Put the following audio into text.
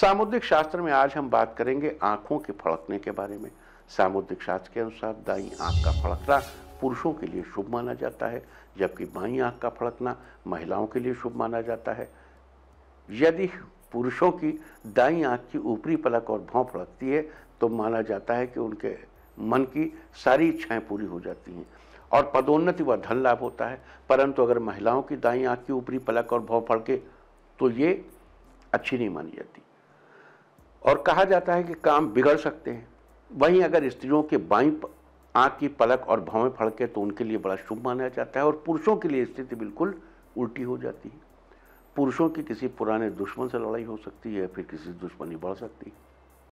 सामुद्रिक शास्त्र में आज हम बात करेंगे आंखों के फड़कने के बारे में सामुद्रिक शास्त्र के अनुसार दाई आंख का फड़कना पुरुषों के लिए शुभ माना जाता है जबकि बाई आंख का फड़कना महिलाओं के लिए शुभ माना जाता है यदि पुरुषों की दाई आंख की ऊपरी पलक और भौं फड़कती है तो माना जाता है कि उनके मन की सारी इच्छाएं पूरी हो जाती हैं और पदोन्नति व धन लाभ होता है परंतु अगर महिलाओं की दाई आंख की ऊपरी पलक और भौं फड़के तो ये अच्छी नहीं मानी जाती और कहा जाता है कि काम बिगड़ सकते हैं वहीं अगर स्त्रियों के बाई आँख की पलक और भावें फड़के तो उनके लिए बड़ा शुभ माना जाता है और पुरुषों के लिए स्थिति बिल्कुल उल्टी हो जाती है पुरुषों की किसी पुराने दुश्मन से लड़ाई हो सकती है फिर किसी दुश्मनी बढ़ सकती है